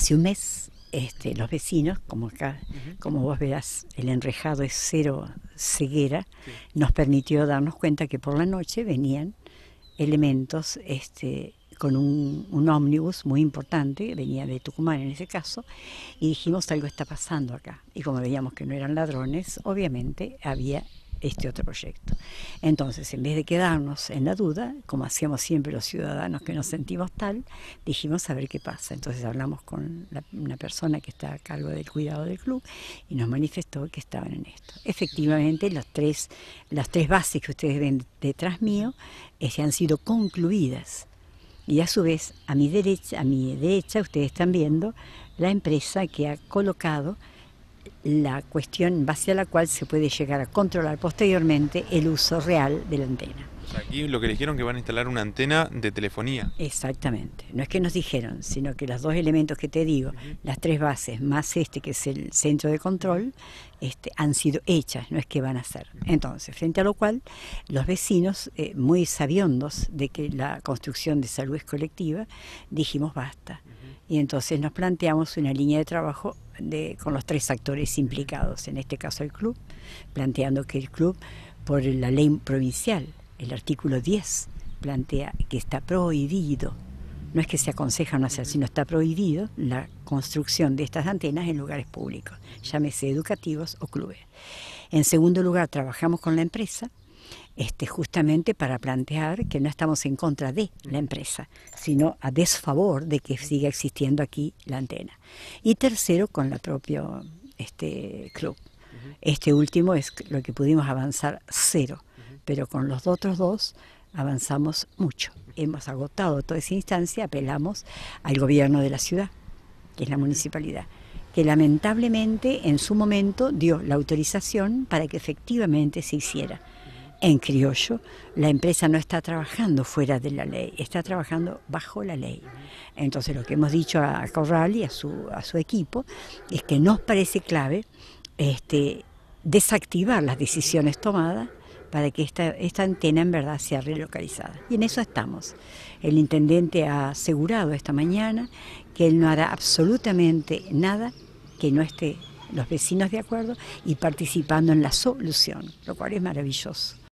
Hace un mes este, los vecinos, como, acá, como vos veas el enrejado es cero ceguera, nos permitió darnos cuenta que por la noche venían elementos este, con un, un, ómnibus muy importante, venía de Tucumán en ese caso, y dijimos algo está pasando acá. Y como veíamos que no eran ladrones, obviamente había este otro proyecto. Entonces, en vez de quedarnos en la duda, como hacíamos siempre los ciudadanos que nos sentimos tal, dijimos a ver qué pasa. Entonces hablamos con una persona que está a cargo del cuidado del club y nos manifestó que estaban en esto. Efectivamente, los tres, las tres bases que ustedes ven detrás mío se este, han sido concluidas. Y a su vez, a mi derecha, a mi derecha ustedes están viendo la empresa que ha colocado la cuestión en base a la cual se puede llegar a controlar posteriormente el uso real de la antena. Aquí lo que le dijeron que van a instalar una antena de telefonía. Exactamente. No es que nos dijeron, sino que los dos elementos que te digo, las tres bases más este que es el centro de control, este, han sido hechas, no es que van a ser. Entonces, frente a lo cual, los vecinos, eh, muy sabiondos de que la construcción de salud es colectiva, dijimos basta. Y entonces nos planteamos una línea de trabajo con los tres actores implicados, en este caso el club, planteando que el club, por la ley provincial, el artículo 10, plantea que está prohibido, no es que se aconseja no hacer, sino está prohibido la construcción de estas antenas en lugares públicos, llámese educativos o clubes. En segundo lugar, trabajamos con la empresa este, justamente para plantear que no estamos en contra de la empresa, sino a desfavor de que siga existiendo aquí la antena. Y tercero, con la propio este, club. Este último es lo que pudimos avanzar cero, pero con los otros dos avanzamos mucho. Hemos agotado toda esa instancia, apelamos al gobierno de la ciudad, que es la municipalidad, que lamentablemente en su momento dio la autorización para que efectivamente se hiciera en criollo, la empresa no está trabajando fuera de la ley, está trabajando bajo la ley. Entonces lo que hemos dicho a Corral y a su, a su equipo es que nos parece clave este, desactivar las decisiones tomadas para que esta, esta antena en verdad sea relocalizada. Y en eso estamos. El intendente ha asegurado esta mañana que él no hará absolutamente nada que no esté los vecinos de acuerdo y participando en la solución, lo cual es maravilloso.